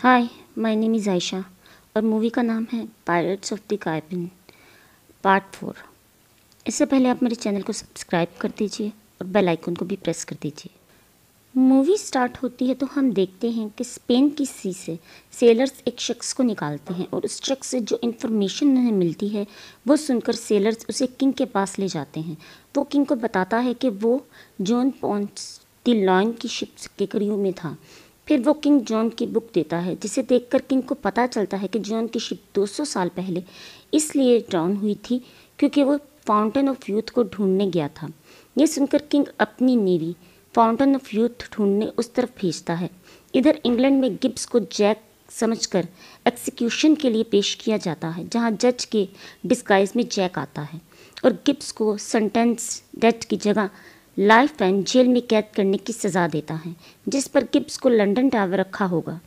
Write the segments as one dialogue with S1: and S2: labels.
S1: hi my name is Ayesha और movie का नाम है pirates of the Caribbean part four इससे पहले आप मेरे चैनल को सब्सक्राइब कर दीजिए और बेल आइकन को भी प्रेस कर दीजिए मूवी स्टार्ट होती है तो हम देखते हैं कि स्पेन की सी से सेलर्स एक शख्स को निकालते हैं और उस शख्स से जो इन्फॉर्मेशन उन्हें मिलती है वो सुनकर सेलर्स उसे किंग के पास ले जाते हैं वो किंग को बताता है कि वो जॉन पॉन्स दी लॉन की शिप के करियो में था फिर वो किंग जॉन की बुक देता है जिसे देखकर किंग को पता चलता है कि जॉन की शिप 200 साल पहले इसलिए डाउन हुई थी क्योंकि वो फाउंटेन ऑफ यूथ को ढूंढने गया था ये सुनकर किंग अपनी नेवी फाउंटेन ऑफ यूथ ढूंढने उस तरफ भेजता है इधर इंग्लैंड में गिब्स को जैक समझकर एक्सिक्यूशन के लिए पेश किया जाता है जहां जज के डिस्काइज में जैक आता है और गिब्स को सेंटेंस डेट की जगह लाइफ टाइम जेल में कैद करने की सज़ा देता है जिस पर किप्स को लंदन टावर रखा होगा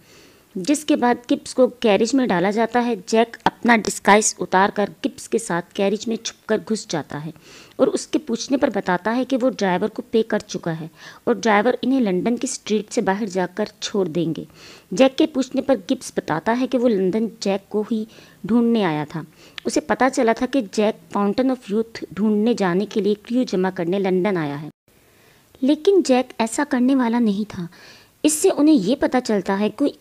S1: जिसके बाद किप्स को कैरिज में डाला जाता है जैक अपना डिस्काइस उतार कर किप्स के साथ कैरिज में छुपकर घुस जाता है और उसके पूछने पर बताता है कि वो ड्राइवर को पे कर चुका है और ड्राइवर इन्हें लंदन की स्ट्रीट से बाहर जाकर छोड़ देंगे जैक के पूछने पर किप्स बताता है कि वो लंदन जैक को ही ढूंढने आया था उसे पता चला था कि जैक फाउंटेन ऑफ यूथ ढूंढने जाने के लिए क्ल्यू जमा करने लंदन आया है लेकिन जैक ऐसा करने वाला नहीं था इससे उन्हें ये पता चलता है कोई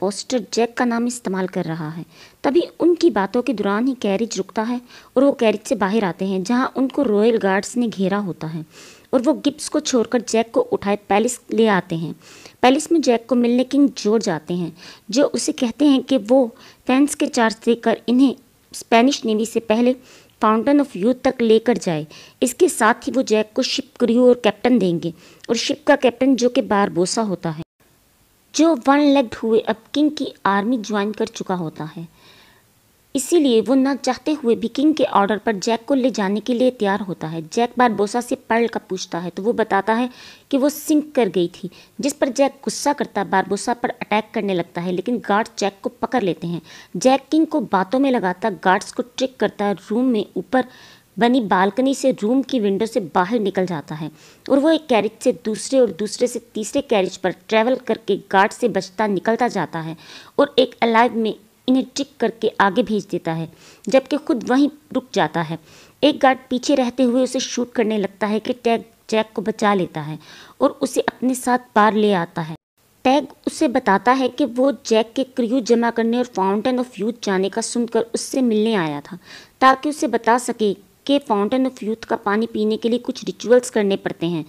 S1: पोस्टर जैक का नाम इस्तेमाल कर रहा है तभी उनकी बातों के दौरान ही कैरिज रुकता है और वो कैरिज से बाहर आते हैं जहां उनको रॉयल गार्ड्स ने घेरा होता है और वो गिप्स को छोड़कर जैक को उठाए पैलेस ले आते हैं पैलेस में जैक को मिलने किंग जॉर्ज आते हैं जो उसे कहते हैं कि वो फैंस के चार्ज देकर इन्हें स्पेनिश नेवी से पहले फाउंटेन ऑफ यूथ तक लेकर जाए इसके साथ ही वो जैक को शिप क्रू और कैप्टन देंगे और शिप का कैप्टन जो कि बारबोसा होता है जो वन लेग्ड हुए अब किंग की आर्मी ज्वाइन कर चुका होता है इसीलिए वो ना चाहते हुए भी किंग के ऑर्डर पर जैक को ले जाने के लिए तैयार होता है जैक बारबोसा से पर्ल का पूछता है तो वो बताता है कि वो सिंक कर गई थी जिस पर जैक गुस्सा करता बारबोसा पर अटैक करने लगता है लेकिन गार्ड्स जैक को पकड़ लेते हैं जैक किंग को बातों में लगाता गार्ड्स को ट्रिक करता रूम में ऊपर बनी बालकनी से रूम की विंडो से बाहर निकल जाता है और वो एक कैरिज से दूसरे और दूसरे से तीसरे कैरिज पर ट्रैवल करके गार्ड से बचता निकलता जाता है और एक अलाइव में इन्हें ट्रिक करके आगे भेज देता है जबकि खुद वहीं रुक जाता है एक गार्ड पीछे रहते हुए उसे शूट करने लगता है कि टैग जैक को बचा लेता है और उसे अपने साथ पार ले आता है टैग उसे बताता है कि वो जैक के क्रियू जमा करने और फाउंटेन ऑफ यूथ जाने का सुनकर उससे मिलने आया था ताकि उसे बता सके कि फाउंटेन ऑफ यूथ का पानी पीने के लिए कुछ रिचुअल्स करने पड़ते हैं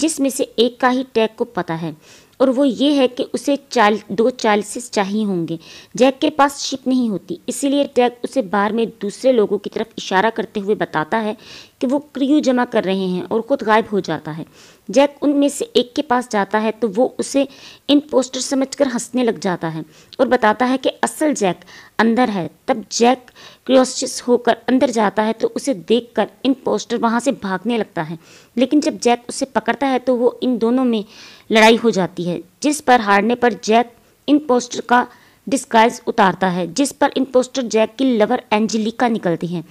S1: जिसमें से एक का ही टैग को पता है और वो ये है कि उसे चाल दो चालीसेस चाहिए होंगे जैक के पास शिप नहीं होती इसीलिए जैक उसे बार में दूसरे लोगों की तरफ इशारा करते हुए बताता है कि वो क्रियू जमा कर रहे हैं और खुद गायब हो जाता है जैक उनमें से एक के पास जाता है तो वो उसे इन पोस्टर समझकर हंसने लग जाता है और बताता है कि असल जैक अंदर है तब जैक क्रियोसिस होकर अंदर जाता है तो उसे देखकर इन पोस्टर वहाँ से भागने लगता है लेकिन जब जैक उसे पकड़ता है तो वो इन दोनों में लड़ाई हो जाती है जिस पर हारने पर जैक पोस्टर का डिस्काइज उतारता है जिस पर पोस्टर जैक की लवर एंजेलिका निकलती है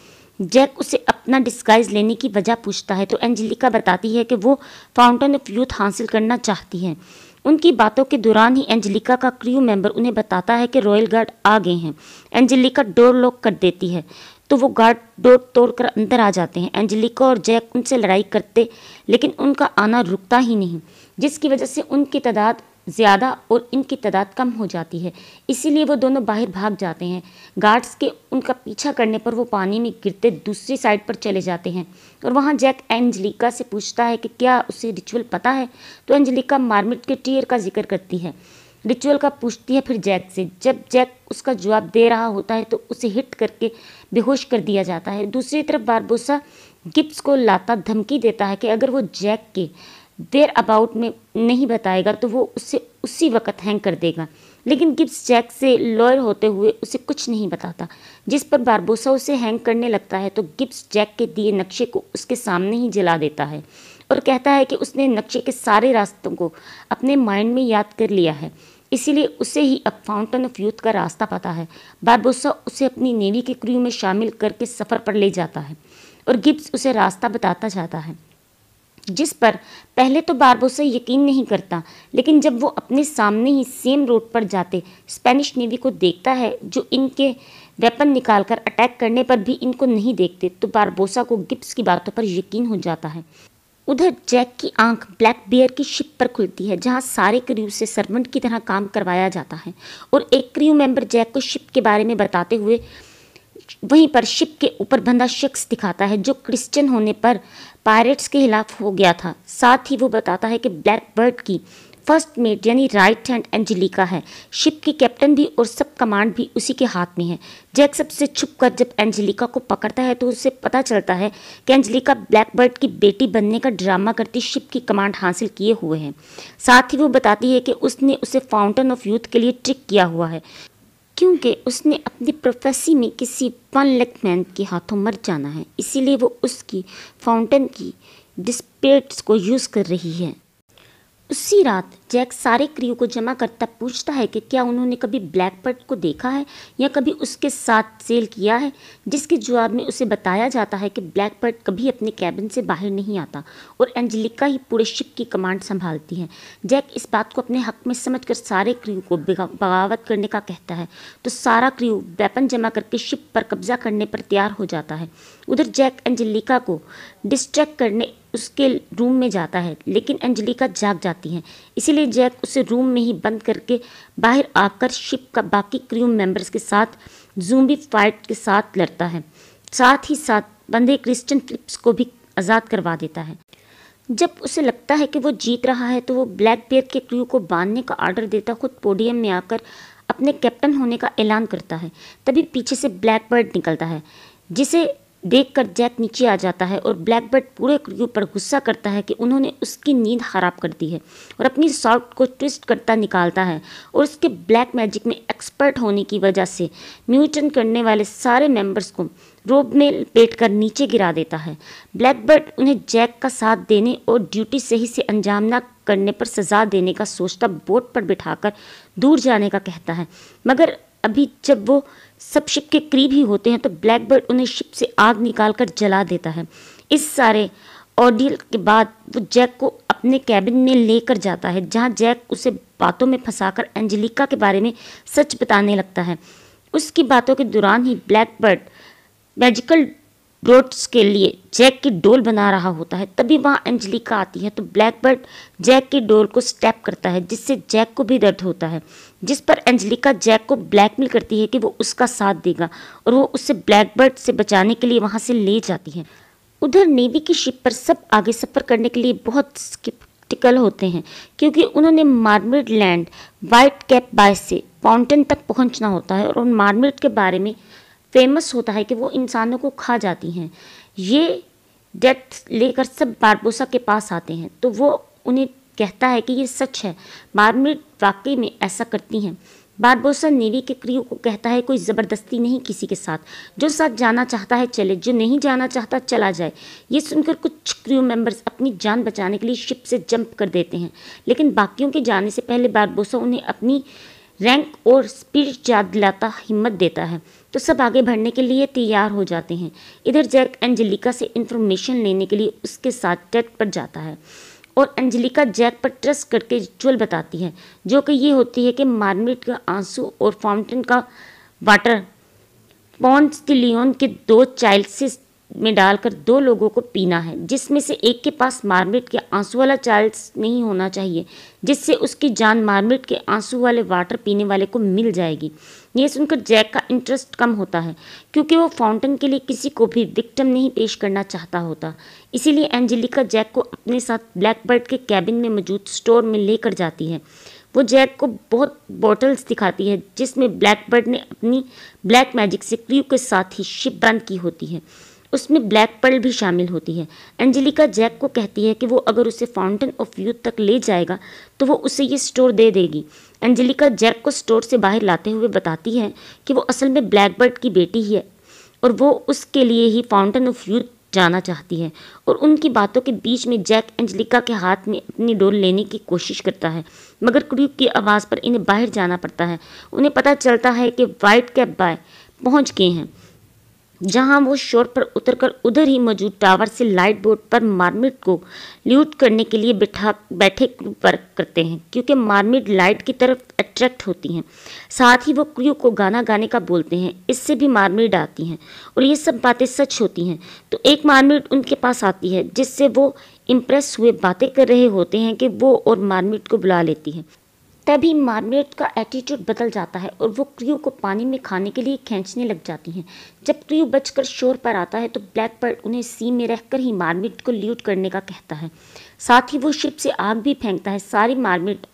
S1: जैक उसे अपना डिस्काइज लेने की वजह पूछता है तो एंजेलिका बताती है कि वो फाउंटेन ऑफ यूथ हासिल करना चाहती है उनकी बातों के दौरान ही एंजेलिका का क्रू मेंबर उन्हें बताता है कि रॉयल गार्ड आ गए हैं एंजेलिका डोर लॉक कर देती है तो वो गार्ड डोर तोड़कर अंदर आ जाते हैं एंजेलिका और जैक उनसे लड़ाई करते लेकिन उनका आना रुकता ही नहीं जिसकी वजह से उनकी तादाद ज़्यादा और इनकी तादाद कम हो जाती है इसीलिए वो दोनों बाहर भाग जाते हैं गार्ड्स के उनका पीछा करने पर वो पानी में गिरते दूसरी साइड पर चले जाते हैं और वहाँ जैक एंजलिका से पूछता है कि क्या उसे रिचुअल पता है तो एंजलिका मार्मिट के टीयर का जिक्र करती है रिचुअल का पूछती है फिर जैक से जब जैक उसका जवाब दे रहा होता है तो उसे हिट करके बेहोश कर दिया जाता है दूसरी तरफ बारबोसा गिप्स को लाता धमकी देता है कि अगर वो जैक के देर अबाउट में नहीं बताएगा तो वो उससे उसी वक्त हैंग कर देगा लेकिन गिब्स जैक से लॉयर होते हुए उसे कुछ नहीं बताता जिस पर बारबोसा उसे हैंग करने लगता है तो गिब्स जैक के दिए नक्शे को उसके सामने ही जला देता है और कहता है कि उसने नक्शे के सारे रास्तों को अपने माइंड में याद कर लिया है इसीलिए उसे ही अब फाउंटेन ऑफ यूथ का रास्ता पता है बारबोसा उसे अपनी नेवी के क्रू में शामिल करके सफ़र पर ले जाता है और गिब्स उसे रास्ता बताता जाता है जिस पर पहले तो बारबोसा यकीन नहीं करता लेकिन जब वो अपने सामने ही सेम रोड पर जाते स्पेनिश नेवी को देखता है जो इनके वेपन निकालकर अटैक करने पर भी इनको नहीं देखते तो बारबोसा को गिप्स की बातों पर यकीन हो जाता है उधर जैक की आंख ब्लैक बियर की शिप पर खुलती है जहां सारे क्रू से सर्वेंट की तरह काम करवाया जाता है और एक क्रियू मेंबर जैक को शिप के बारे में बताते हुए वहीं पर शिप के ऊपर बंधा शख्स दिखाता है जो क्रिश्चियन होने पर पायरेट्स के खिलाफ हो गया था साथ ही वो बताता है कि ब्लैक बर्ड की फर्स्ट मेट यानी राइट हैंड एंजेलिका है शिप की कैप्टन भी और सब कमांड भी उसी के हाथ में है जैक सबसे छुप कर जब एंजेलिका को पकड़ता है तो उसे पता चलता है कि एंजेलिका ब्लैकबर्ड की बेटी बनने का ड्रामा करती शिप की कमांड हासिल किए हुए हैं साथ ही वो बताती है कि उसने उसे फाउंटेन ऑफ यूथ के लिए ट्रिक किया हुआ है क्योंकि उसने अपनी प्रोफेसी में किसी वन लेक मैन के हाथों मर जाना है इसीलिए वो उसकी फाउंटेन की डिस्पेट्स को यूज़ कर रही है उसी रात जैक सारे क्रियो को जमा करता पूछता है कि क्या उन्होंने कभी ब्लैकबर्ड को देखा है या कभी उसके साथ सेल किया है जिसके जवाब में उसे बताया जाता है कि ब्लैकबर्ड कभी अपने कैबिन से बाहर नहीं आता और एंजलिका ही पूरे शिप की कमांड संभालती है जैक इस बात को अपने हक में समझ कर सारे क्रियो को बगावत करने का कहता है तो सारा क्रियो वेपन जमा करके शिप पर कब्जा करने पर तैयार हो जाता है उधर जैक एंजेलिका को डिस्ट्रैक्ट करने उसके रूम में जाता है लेकिन एंजेलिका जाग जाती हैं इसीलिए जैक उसे रूम में ही बंद करके बाहर आकर शिप का बाकी क्रू मेंबर्स के साथ जूम्बी फाइट के साथ लड़ता है साथ ही साथ बंदे क्रिस्टन फिलिप्स को भी आज़ाद करवा देता है जब उसे लगता है कि वो जीत रहा है तो वो ब्लैक बियर के क्रू को बांधने का आर्डर देता खुद पोडियम में आकर अपने कैप्टन होने का ऐलान करता है तभी पीछे से ब्लैक बर्ड निकलता है जिसे देखकर जैक नीचे आ जाता है और ब्लैकबर्ड पूरे क्रू पर गुस्सा करता है कि उन्होंने उसकी नींद खराब कर दी है और अपनी सॉफ्ट को ट्विस्ट करता निकालता है और उसके ब्लैक मैजिक में एक्सपर्ट होने की वजह से म्यूटन करने वाले सारे मेंबर्स को रोब में लपेट कर नीचे गिरा देता है ब्लैकबर्ड उन्हें जैक का साथ देने और ड्यूटी सही से अंजाम ना करने पर सजा देने का सोचता बोट पर बिठाकर दूर जाने का कहता है मगर अभी जब वो सब शिप के करीब ही होते हैं तो ब्लैक बर्ड उन्हें शिप से आग निकाल कर जला देता है इस सारे ऑडियल के बाद वो जैक को अपने कैबिन में लेकर जाता है जहाँ जैक उसे बातों में फंसाकर एंजलिका के बारे में सच बताने लगता है उसकी बातों के दौरान ही ब्लैक बर्ड मैजिकल ब्रोट्स के लिए जैक की डोल बना रहा होता है तभी वहाँ अंजलिका आती है तो ब्लैकबर्ड जैक की डोल को स्टैप करता है जिससे जैक को भी दर्द होता है जिस पर अंजलिका जैक को ब्लैकमेल करती है कि वो उसका साथ देगा और वो उसे ब्लैकबर्ड से बचाने के लिए वहाँ से ले जाती है उधर नेवी की शिप पर सब आगे सफ़र करने के लिए बहुत स्किप्टिकल होते हैं क्योंकि उन्होंने mermaid land white cap bay से फाउंटेन तक पहुँचना होता है और उन मार्मिड के बारे में फेमस होता है कि वो इंसानों को खा जाती हैं ये डेथ लेकर सब बारबोसा के पास आते हैं तो वो उन्हें कहता है कि ये सच है मारमिट वाकई में ऐसा करती हैं बारबोसा नेवी के क्रियो को कहता है कोई ज़बरदस्ती नहीं किसी के साथ जो साथ जाना चाहता है चले जो नहीं जाना चाहता चला जाए ये सुनकर कुछ क्रियो मेंबर्स अपनी जान बचाने के लिए शिप से जंप कर देते हैं लेकिन बाकियों के जाने से पहले बारबोसा उन्हें अपनी रैंक और स्पीड याद दिलाता हिम्मत देता है तो सब आगे बढ़ने के लिए तैयार हो जाते हैं इधर जैक एंजेलिका से इन्फॉर्मेशन लेने के लिए उसके साथ टेट पर जाता है और अंजलिका जैक पर ट्रस्ट करके रिचुअल बताती है जो कि ये होती है कि मार्मिट का आंसू और फाउंटेन का वाटर पॉन्स के लियोन के दो चाइल्ड से में डालकर दो लोगों को पीना है जिसमें से एक के पास मारमिट के आंसू वाला चाइल्ड नहीं होना चाहिए जिससे उसकी जान मारमिट के आंसू वाले वाटर पीने वाले को मिल जाएगी यह सुनकर जैक का इंटरेस्ट कम होता है क्योंकि वो फाउंटेन के लिए किसी को भी विक्टम नहीं पेश करना चाहता होता इसीलिए एंजेलिका जैक को अपने साथ ब्लैकबर्ड के कैबिन में मौजूद स्टोर में लेकर जाती है वो जैक को बहुत बॉटल्स दिखाती है जिसमें ब्लैकबर्ड ने अपनी ब्लैक मैजिक से क्रू के साथ ही शिप बंद की होती है उसमें ब्लैक पर्ल भी शामिल होती है एंजेलिका जैक को कहती है कि वो अगर उसे फाउंटेन ऑफ यूथ तक ले जाएगा तो वो उसे ये स्टोर दे देगी एंजेलिका जैक को स्टोर से बाहर लाते हुए बताती है कि वो असल में ब्लैकबर्ड की बेटी ही है और वो उसके लिए ही फाउंटेन ऑफ यूथ जाना चाहती है और उनकी बातों के बीच में जैक एंजेलिका के हाथ में अपनी डोल लेने की कोशिश करता है मगर क्रूक की आवाज़ पर इन्हें बाहर जाना पड़ता है उन्हें पता चलता है कि वाइट कैप बाय पहुँच गए हैं जहां वो शोर पर उतरकर उधर ही मौजूद टावर से लाइट बोर्ड पर मारमिट को ल्यूट करने के लिए बैठा बैठे क्रू पर करते हैं क्योंकि मारमिट लाइट की तरफ अट्रैक्ट होती हैं साथ ही वो क्रू को गाना गाने का बोलते हैं इससे भी मारमिट आती हैं और ये सब बातें सच होती हैं तो एक मारमिट उनके पास आती है जिससे वो इम्प्रेस हुए बातें कर रहे होते हैं कि वो और मारमिट को बुला लेती है तभी मार्मेट का एटीट्यूड बदल जाता है और वो क्रियो को पानी में खाने के लिए खींचने लग जाती हैं जब क्रियो बचकर शोर पर आता है तो ब्लैक बर्ड उन्हें सी में रहकर ही मार्मेट को ल्यूट करने का कहता है साथ ही वो शिप से आग भी फेंकता है सारी मार्मेट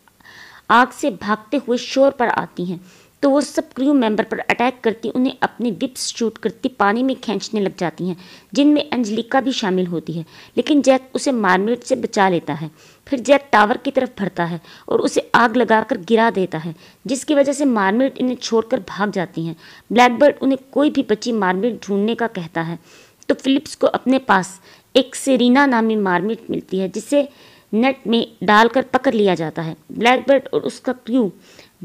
S1: आग से भागते हुए शोर पर आती हैं तो वो सब क्रू मेंबर पर अटैक करती उन्हें अपने विप्स शूट करती पानी में खींचने लग जाती हैं जिनमें अंजलिका भी शामिल होती है लेकिन जैक उसे मारमेट से बचा लेता है फिर जैक टावर की तरफ भरता है और उसे आग लगाकर गिरा देता है जिसकी वजह से मारमेट इन्हें छोड़कर भाग जाती हैं ब्लैकबर्ड उन्हें कोई भी बची मारमेट ढूंढने का कहता है तो फिलिप्स को अपने पास एक सेरीना नामी मारमेट मिलती है जिसे नेट में डालकर पकड़ लिया जाता है ब्लैकबर्ड और उसका क्रू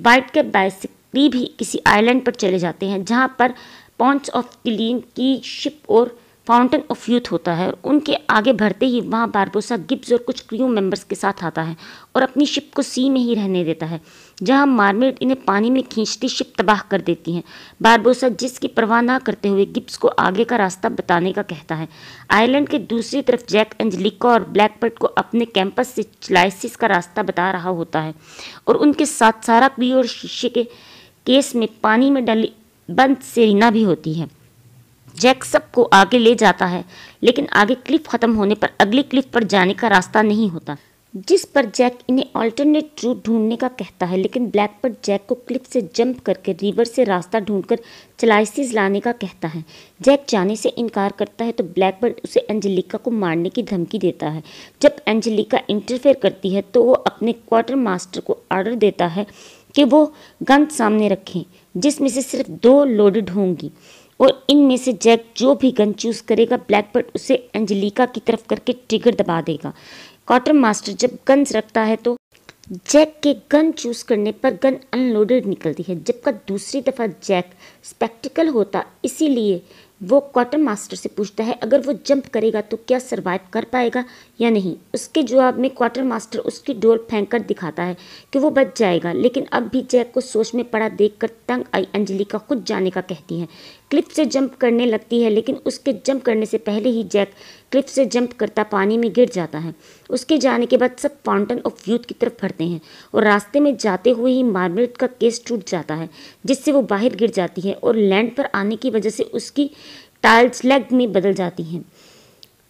S1: बाइट के बाइसिक भी भी किसी आइलैंड पर चले जाते हैं जहाँ पर पॉन्ट्स ऑफ क्लीन की शिप और फाउंटेन ऑफ यूथ होता है और उनके आगे बढ़ते ही वहाँ बारबोसा गिब्स और कुछ क्रियो मेंबर्स के साथ आता है और अपनी शिप को सी में ही रहने देता है जहाँ मारमेड इन्हें पानी में खींचती शिप तबाह कर देती हैं बारबोसा जिसकी परवाह ना करते हुए गिब्स को आगे का रास्ता बताने का कहता है आयरलैंड के दूसरी तरफ जैक एंजलिका और ब्लैकपर्ट को अपने कैंपस से चलाइसिस का रास्ता बता रहा होता है और उनके साथ सारा क्रियो और शीशे के केस में पानी में डली बंद सेरीना भी होती है जैक सबको आगे ले जाता है लेकिन आगे क्लिफ खत्म होने पर अगली क्लिफ पर जाने का रास्ता नहीं होता जिस पर जैक इन्हें अल्टरनेट रूट ढूंढने का कहता है लेकिन ब्लैक पर जैक को क्लिफ से जंप करके रिवर से रास्ता ढूंढकर चलाइसिस लाने का कहता है जैक जाने से इनकार करता है तो ब्लैक बर्ड उसे एंजेलिका को मारने की धमकी देता है जब एंजेलिका इंटरफेयर करती है तो वो अपने क्वार्टर मास्टर को आर्डर देता है कि वो गन सामने रखें जिसमें से सिर्फ दो लोडेड होंगी और इनमें से जैक जो भी गन चूज करेगा ब्लैकबर्ड उसे अंजलिका की तरफ करके ट्रिगर दबा देगा क्वार्टर मास्टर जब गन्स रखता है तो जैक के गन चूज करने पर गन अनलोडेड निकलती है जबकि दूसरी दफ़ा जैक स्पेक्टिकल होता इसीलिए वो क्वार्टर मास्टर से पूछता है अगर वो जंप करेगा तो क्या सरवाइव कर पाएगा या नहीं उसके जवाब में क्वार्टर मास्टर उसकी डोर फेंक कर दिखाता है कि वो बच जाएगा लेकिन अब भी जैक को सोच में पड़ा देखकर तंग आई अंजलि का खुद जाने का कहती है क्लिप से जंप करने लगती है लेकिन उसके जंप करने से पहले ही जैक क्लिफ से जंप करता पानी में गिर जाता है उसके जाने के बाद सब फाउंटेन ऑफ यूथ की तरफ भरते हैं और रास्ते में जाते हुए ही मार्मेट का केस टूट जाता है जिससे वो बाहर गिर जाती है और लैंड पर आने की वजह से उसकी टाइल्स लेग में बदल जाती हैं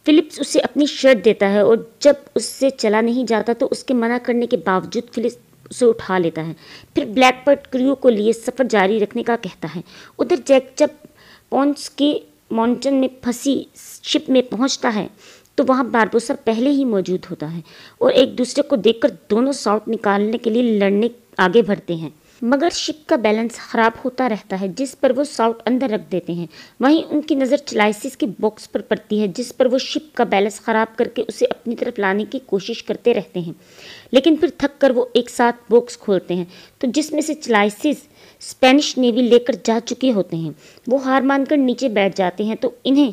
S1: फिलिप्स उसे अपनी शर्ट देता है और जब उससे चला नहीं जाता तो उसके मना करने के बावजूद फिलिप्स उसे उठा लेता है फिर ब्लैकपर्ट क्रियो को लिए सफ़र जारी रखने का कहता है उधर जैक जब पॉन्स के मॉन्टन में फंसी शिप में पहुंचता है तो वहाँ बारबोसा पहले ही मौजूद होता है और एक दूसरे को देखकर दोनों साउट निकालने के लिए लड़ने आगे बढ़ते हैं मगर शिप का बैलेंस ख़राब होता रहता है जिस पर वो साउट अंदर रख देते हैं वहीं उनकी नज़र चलाइसिस के बॉक्स पर पड़ती है जिस पर वो शिप का बैलेंस ख़राब करके उसे अपनी तरफ लाने की कोशिश करते रहते हैं लेकिन फिर थक कर वो एक साथ बॉक्स खोलते हैं तो जिसमें से चलाइसिस स्पेनिश नेवी लेकर जा चुके होते हैं वो हार मानकर नीचे बैठ जाते हैं तो इन्हें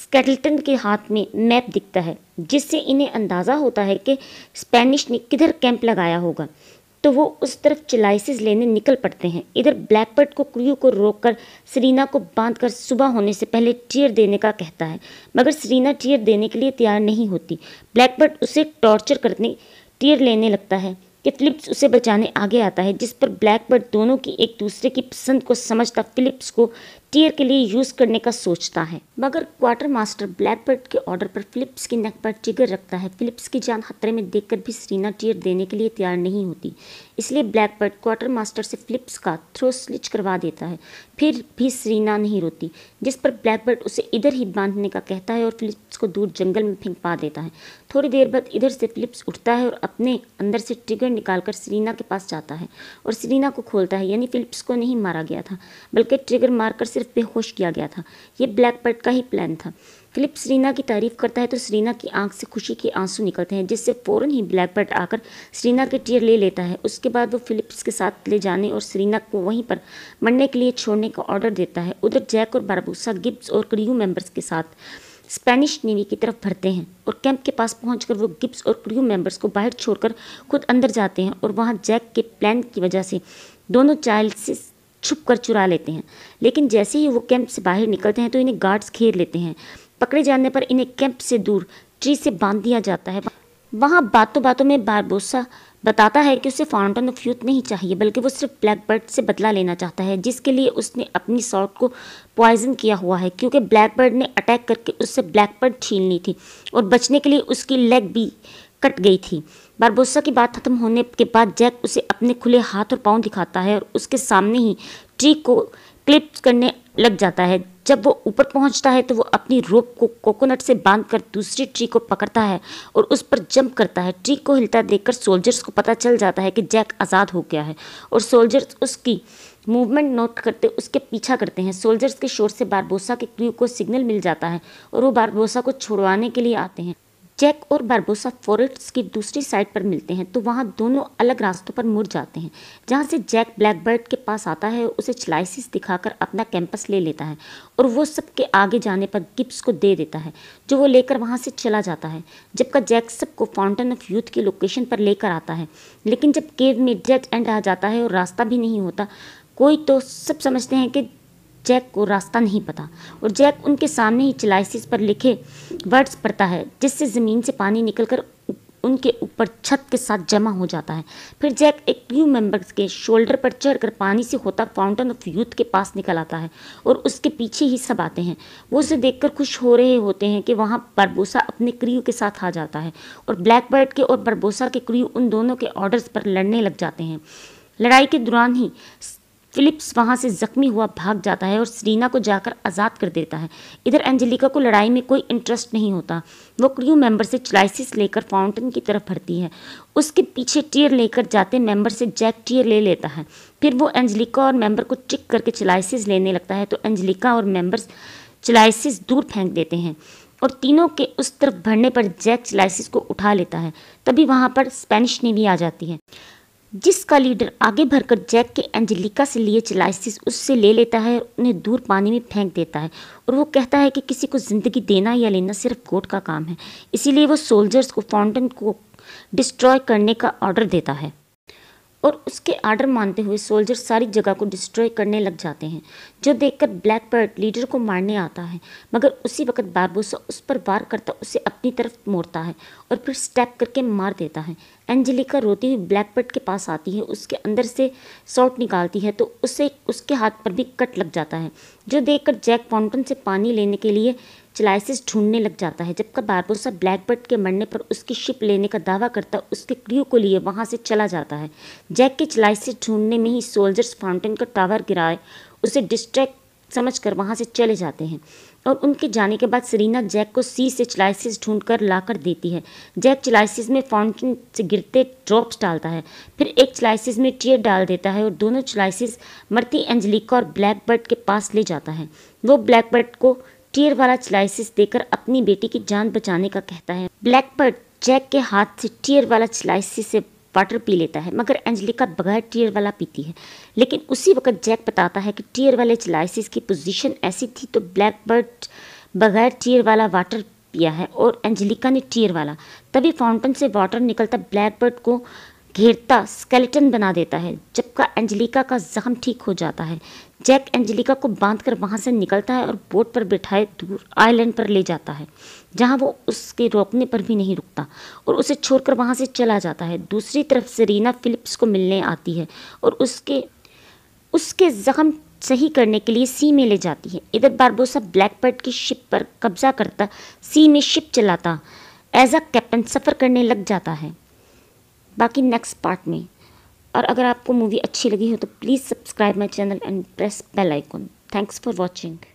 S1: स्केटल्टन के हाथ में मैप दिखता है जिससे इन्हें अंदाज़ा होता है कि स्पेनिश ने किधर कैंप लगाया होगा तो वो उस तरफ चिलाइसिस लेने निकल पड़ते हैं इधर ब्लैकबर्ड को क्रू को रोककर सरीना को बांधकर सुबह होने से पहले टीयर देने का कहता है मगर सरीना टीयर देने के लिए तैयार नहीं होती ब्लैकबर्ड उसे टॉर्चर करने टीयर लेने लगता है कि फिलिप्स उसे बचाने आगे आता है जिस पर ब्लैकबर्ड दोनों की एक दूसरे की पसंद को समझता फिलिप्स को स्टीयर के लिए यूज़ करने का सोचता है मगर क्वार्टर मास्टर ब्लैकबर्ड के ऑर्डर पर फिलिप्स की नेक पर टिगर रखता है फिलिप्स की जान खतरे में देखकर भी सीना टियर देने के लिए तैयार नहीं होती इसलिए ब्लैकबर्ड क्वार्टर मास्टर से फिलिप्स का थ्रो स्लिच करवा देता है फिर भी सीना नहीं रोती जिस पर ब्लैकबर्ड उसे इधर ही बांधने का कहता है और फिलिप्स को दूर जंगल में फेंक पा देता है थोड़ी देर बाद इधर से फिलिप्स उठता है और अपने अंदर से टिगर निकालकर सीना के पास जाता है और सीना को खोलता है यानी फिलिप्स को नहीं मारा गया था बल्कि ट्रिगर मारकर सिर्फ सिर्फ बेहोश किया गया था ये ब्लैकबर्ड का ही प्लान था फिलिप सरीना की तारीफ करता है तो सरीना की आंख से खुशी के आंसू निकलते हैं जिससे फ़ौरन ही ब्लैकबर्ड आकर सरीना के टीयर ले लेता है उसके बाद वो फिलिप्स के साथ ले जाने और सरीना को वहीं पर मरने के लिए छोड़ने का ऑर्डर देता है उधर जैक और बारबूसा गिब्स और क्रियू मेंबर्स के साथ स्पेनिश नेवी की तरफ भरते हैं और कैंप के पास पहुंचकर वो गिब्स और क्रियू मेंबर्स को बाहर छोड़कर खुद अंदर जाते हैं और वहां जैक के प्लान की वजह से दोनों चाइल्ड छुप कर चुरा लेते हैं लेकिन जैसे ही वो कैंप से बाहर निकलते हैं तो इन्हें गार्ड्स घेर लेते हैं पकड़े जाने पर इन्हें कैंप से दूर ट्री से बांध दिया जाता है वहाँ बातों बातों में बारबोसा बताता है कि उसे फाउंटेन ऑफ यूथ नहीं चाहिए बल्कि वो सिर्फ ब्लैक बर्ड से बदला लेना चाहता है जिसके लिए उसने अपनी सॉर्ट को पॉइजन किया हुआ है क्योंकि ब्लैक बर्ड ने अटैक करके उससे ब्लैक बर्ड छीन ली थी और बचने के लिए उसकी लेग भी कट गई थी बारबोसा की बात खत्म होने के बाद जैक उसे अपने खुले हाथ और पाँव दिखाता है और उसके सामने ही ट्री को क्लिप करने लग जाता है जब वो ऊपर पहुंचता है तो वो अपनी रोप को कोकोनट से बांधकर दूसरी ट्री को पकड़ता है और उस पर जंप करता है ट्री को हिलता देखकर सोल्जर्स को पता चल जाता है कि जैक आज़ाद हो गया है और सोल्जर्स उसकी मूवमेंट नोट करते उसके पीछा करते हैं सोल्जर्स के शोर से बारबोसा के क्रू को सिग्नल मिल जाता है और वो बारबोसा को छुड़वाने के लिए आते हैं जैक और बारबोसा फॉरेस्ट की दूसरी साइड पर मिलते हैं तो वहाँ दोनों अलग रास्तों पर मुड़ जाते हैं जहाँ से जैक ब्लैकबर्ड के पास आता है उसे चलाइसिस दिखाकर अपना कैंपस ले लेता है और वो सबके आगे जाने पर गिप्स को दे देता है जो वो लेकर वहाँ से चला जाता है जबकि जैक सबको फाउंटेन ऑफ यूथ की लोकेशन पर लेकर आता है लेकिन जब केव में डेड एंड आ जाता है और रास्ता भी नहीं होता कोई तो सब समझते हैं कि जैक को रास्ता नहीं पता और जैक उनके सामने ही चिलाइसिस पर लिखे वर्ड्स पढ़ता है जिससे ज़मीन से पानी निकलकर उनके ऊपर छत के साथ जमा हो जाता है फिर जैक एक क्यू मेंबर्स के शोल्डर पर चढ़कर पानी से होता फाउंटेन ऑफ यूथ के पास निकल आता है और उसके पीछे ही सब आते हैं वो उसे देखकर खुश हो रहे होते हैं कि वहाँ बरबोसा अपने क्रियू के साथ आ जाता है और ब्लैक बर्ड के और बरबोसा के क्रियो उन दोनों के ऑर्डर्स पर लड़ने लग जाते हैं लड़ाई के दौरान ही फिलिप्स वहाँ से जख्मी हुआ भाग जाता है और सरीना को जाकर आज़ाद कर देता है इधर एंजेलिका को लड़ाई में कोई इंटरेस्ट नहीं होता वो क्रू मेंबर से चलाइसिस लेकर फाउंटेन की तरफ भरती है उसके पीछे टीयर लेकर जाते मेंबर से जैक टीयर ले लेता है फिर वो एंजेलिका और मेंबर को चिक करके चलाइसिस लेने लगता है तो एंजेलिका और मेम्बर चलाइसिस दूर फेंक देते हैं और तीनों के उस तरफ भरने पर जैक चलाइसिस को उठा लेता है तभी वहाँ पर स्पेनिश नेवी आ जाती है जिसका लीडर आगे बढ़कर जैक के एंजेलिका से लिए चलाइसिस उससे ले लेता है और उन्हें दूर पानी में फेंक देता है और वो कहता है कि किसी को ज़िंदगी देना या लेना सिर्फ गोट का काम है इसीलिए वो सोल्जर्स को फाउंटेन को डिस्ट्रॉय करने का ऑर्डर देता है और उसके आर्डर मानते हुए सोल्जर सारी जगह को डिस्ट्रॉय करने लग जाते हैं जो देखकर ब्लैक बर्ड लीडर को मारने आता है मगर उसी वक्त बारबोसा उस पर वार करता उसे अपनी तरफ मोड़ता है और फिर स्टेप करके मार देता है एंजेलिका रोती हुई ब्लैक बर्ड के पास आती है उसके अंदर से शॉट निकालती है तो उसे उसके हाथ पर भी कट लग जाता है जो देखकर जैक फाउंटन से पानी लेने के लिए चलाइसिस ढूंढने लग जाता है जबकि बारबोसा ब्लैकबर्ड के मरने पर उसकी शिप लेने का दावा करता उसके क्रियो को लिए वहाँ से चला जाता है जैक के चलाइसिस ढूंढने में ही सोल्जर्स फाउंटेन का टावर गिराए उसे डिस्ट्रैक्ट समझ कर वहाँ से चले जाते हैं और उनके जाने के बाद सरीना जैक को सी से चलाइसिस ढूंढ कर ला कर देती है जैक चलाइसिस में फाउंटेन से गिरते ड्रॉप्स डालता है फिर एक चलाइसिस में टीयर डाल देता है और दोनों चलाइसिस मरती एंजलिका और ब्लैकबर्ड के पास ले जाता है वो ब्लैकबर्ड को टीयर वाला स्लाइसिस देकर अपनी बेटी की जान बचाने का कहता है ब्लैकबर्ड जैक के हाथ से टीयर वाला स्लाइसिस से वाटर पी लेता है मगर एंजलिका बगैर टीयर वाला पीती है लेकिन उसी वक्त जैक बताता है कि टीयर वाले चलाइसिस की पोजीशन ऐसी थी तो ब्लैकबर्ड बगैर टीयर वाला वाटर पिया है और एंजलिका ने टीयर वाला तभी फाउंटेन से वाटर निकलता ब्लैकबर्ड को घेरता स्केलेटन बना देता है जबकि एंजलिका का जख्म ठीक हो जाता है जैक एंजलिका को बांध कर वहाँ से निकलता है और बोट पर बिठाए दूर आइलैंड पर ले जाता है जहाँ वो उसके रोकने पर भी नहीं रुकता और उसे छोड़कर वहाँ से चला जाता है दूसरी तरफ रीना फिलिप्स को मिलने आती है और उसके उसके जख्म सही करने के लिए सी में ले जाती है इधर बारबोसा ब्लैकबर्ड की शिप पर कब्जा करता सी में शिप चलाता एज अ कैप्टन सफ़र करने लग जाता है बाकी नेक्स्ट पार्ट में और अगर आपको मूवी अच्छी लगी हो तो please subscribe my channel and press bell icon thanks for watching